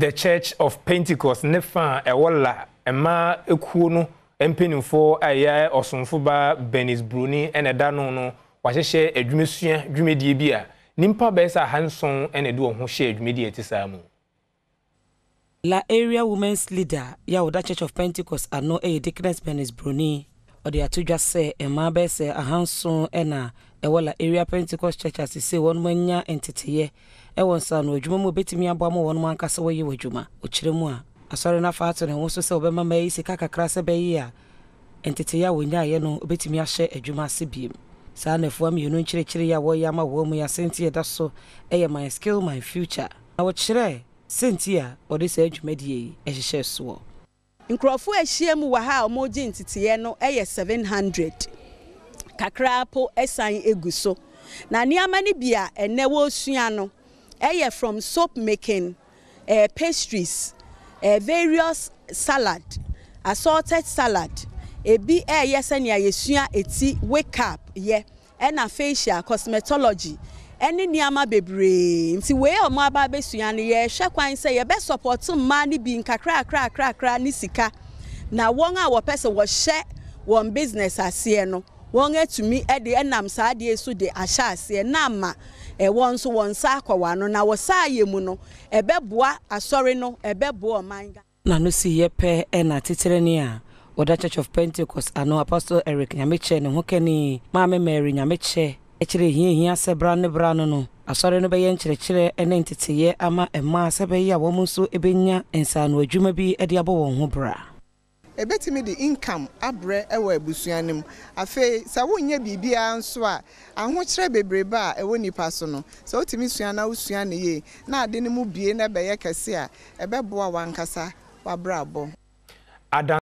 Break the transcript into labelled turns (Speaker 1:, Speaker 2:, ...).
Speaker 1: the church of pentecost ne fa a ɛwɔ la mmaa ekuo no mpanimfoɔ a ɛyɛ ɔsomfo benis broni ɛna ɛda no no wahyehyɛ adwumasua dwumadie bi a nipa bɛyɛ sɛ ahanson ɛna ɛde wɔn ho hyɛ dwumadie ɛte saa mu. la area women's
Speaker 2: leader yawoda church of pentecost ano ɛyɛ deaconess benis broni ɔde ato dwa sɛ mmaa bɛyɛ sɛ ahanson ɛna ɛwɔ la area pentecost church ase sɛ wɔn mu anya nteteyɛ ɛwɔ nsa no adwuma mu obɛtumi aboa ma wɔn mu ankasa wɔyɛ wɔ adwuma ɔkyerɛ mu a asɔre no afa ato ne ho so sɛ wɔbɛma ma yi sika kakra sɛ bɛyi a nteteyɛ a wɔnyaayɛ no obɛtumi ahyɛ adwuma ase biem saa nnafoa mmienu nkyerɛkyerɛ yi a wɔyɛ ama wɔn mu yɛasɛnti ɛda so ɛyɛ my skill my future na wɔkyerɛ senti a wɔde saa dwumadie yi ɛhyehyɛ
Speaker 3: soɔ nkurɔfoɔ ahyia mu wɔ ha a wɔregye nteteyɛ no yɛ 700 kakra po san egu so na nneɛma no bi a ɛnɛ wɔresua no ɛyɛ from soap making uh, pastries uh, various salad assorted salad ebi ɛɛyɛ sɛnea yɛsua eti wake up yɛ ɛna facial cosmetology ɛne nneɛma bebree nti wei a wɔn aba abɛsua no yɛrehwɛ kwan sɛ yɛbɛ sɔpɔto mmaa no bi nkakraakrakrakra ne sika na wɔn a wɔpɛ sɛ wɔhyɛ wɔn business aseɛ no wọn atumi de nam saa adeɛ so de ahyɛ aseɛ na ama ɛwɔ eh, nso wɔn nsa akɔ wɔn ano na wɔsa ayɛ mu no ɛbɛboa asɔre no ɛbɛboa ɔman.
Speaker 2: na no si yɛ pɛ ɛna titire ni a wɔda church of pentecost ano apostle eric nyamekyɛ ne ho kani maame mary nyamekyɛ ɛkyerɛ ehiahia sɛ bra ne bra no no asɔre no bɛyɛ nkyerɛkyerɛ ne nteteyɛ ama ɛmaa sɛ bɛyɛ a wɔn nso bɛnya nsaano adwuma bi de abɔ wɔn ho bra
Speaker 4: ebetumi de income abrɛ ɛwɔ abusua no mu afei sɛ wonyɛ biribiara nso a ahokyerɛ bebrebe a ɛwɔ nipa so no sɛ wotumi sua na wosua no yie na ade no mu bie na ɛbɛyɛ kɛse a ɛbɛboa wankasa wabrɛ
Speaker 1: abɔ